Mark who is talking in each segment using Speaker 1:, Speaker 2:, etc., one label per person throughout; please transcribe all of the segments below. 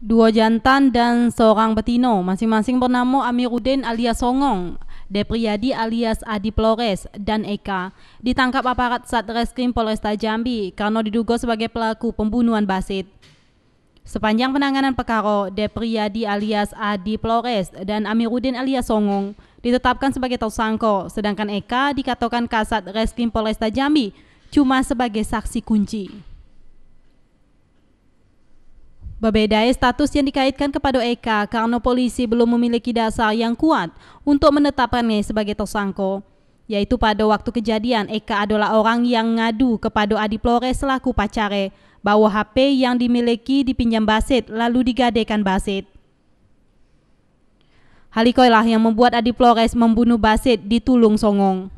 Speaker 1: dua jantan dan seorang betino, masing-masing bernama Amiruddin alias Songong, Depriyadi alias Adi Flores, dan Eka, ditangkap aparat Satreskrim Polresta Jambi karena diduga sebagai pelaku pembunuhan Basit. Sepanjang penanganan perkara, Depriyadi alias Adi Flores dan Amiruddin alias Songong ditetapkan sebagai tersangka, sedangkan Eka dikatakan Kasat Reskrim Polresta Jambi cuma sebagai saksi kunci. Berbeda status yang dikaitkan kepada Eka karena polisi belum memiliki dasar yang kuat untuk menetapkannya sebagai tersangka. Yaitu pada waktu kejadian, Eka adalah orang yang ngadu kepada Adi Flores selaku pacare bahwa HP yang dimiliki dipinjam Basit lalu digadekan Basit. Hal yang membuat Adi Flores membunuh Basit di Tulung Songong.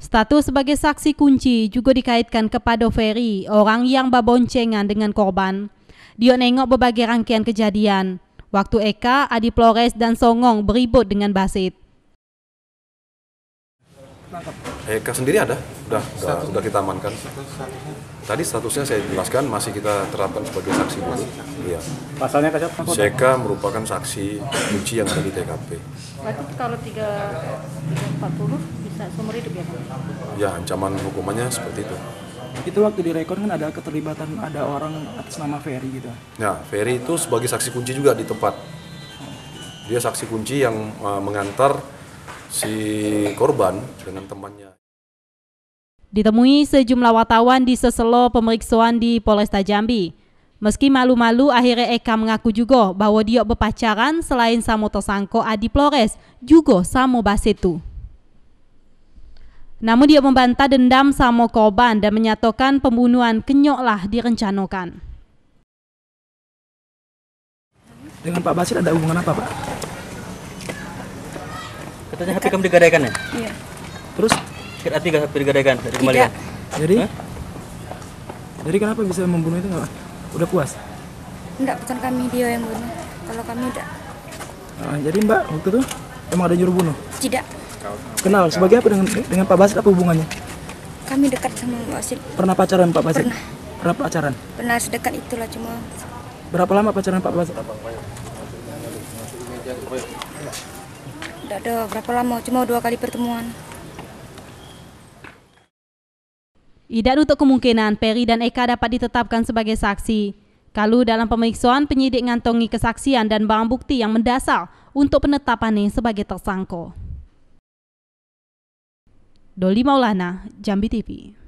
Speaker 1: Status sebagai saksi kunci juga dikaitkan kepada Ferry, orang yang baboncengan dengan korban. Dia nengok berbagai rangkaian kejadian. Waktu Eka, Adi Flores dan Songong beribut dengan Basit. Eka sendiri ada, sudah sudah kita amankan. Tadi statusnya saya jelaskan masih kita terapkan sebagai saksi dulu. Iya. Pasalnya Eka merupakan saksi kunci yang ada di TKP. Berarti kalau 340 bisa seumur hidup ya? Ya, ancaman hukumannya seperti itu itu waktu direkon kan ada keterlibatan ada orang atas nama Ferry gitu nah Ferry itu sebagai saksi kunci juga di tempat dia saksi kunci yang uh, mengantar si korban dengan temannya Ditemui sejumlah wartawan di seselo pemeriksaan di Polresta Jambi. Meski malu-malu, akhirnya Eka mengaku juga bahwa dia berpacaran selain sama tersangko Adi Flores, juga sama Basetu. Namun dia membantah dendam sama korban dan menyatakan pembunuhan kenyoklah direncanakan. Dengan Pak Basir ada hubungan apa Pak? Katanya HP kamu digadaikan ya? Iya. Terus? Kira tiga HP digadaikan dari kembalian? Ya? Jadi? Hah? Jadi kenapa bisa membunuh itu nggak? Udah puas? Enggak, bukan kami dia yang bunuh. Kalau kami enggak. Nah, jadi Mbak waktu itu emang ada juru bunuh? Tidak. Kenal. Sebagai apa dengan dengan Pak Basit apa hubungannya? Kami dekat sama Pak Basit. Pernah pacaran Pak Basit? Pernah. Pernah pacaran? Pernah sedekat itulah cuma. Berapa lama pacaran Pak Basit? Tidak ada berapa lama, cuma dua kali pertemuan. Tidak untuk kemungkinan Peri dan Eka dapat ditetapkan sebagai saksi. Kalau dalam pemeriksaan penyidik ngantongi kesaksian dan barang bukti yang mendasar untuk penetapannya sebagai tersangka. Doli Maulana, Jambi TV.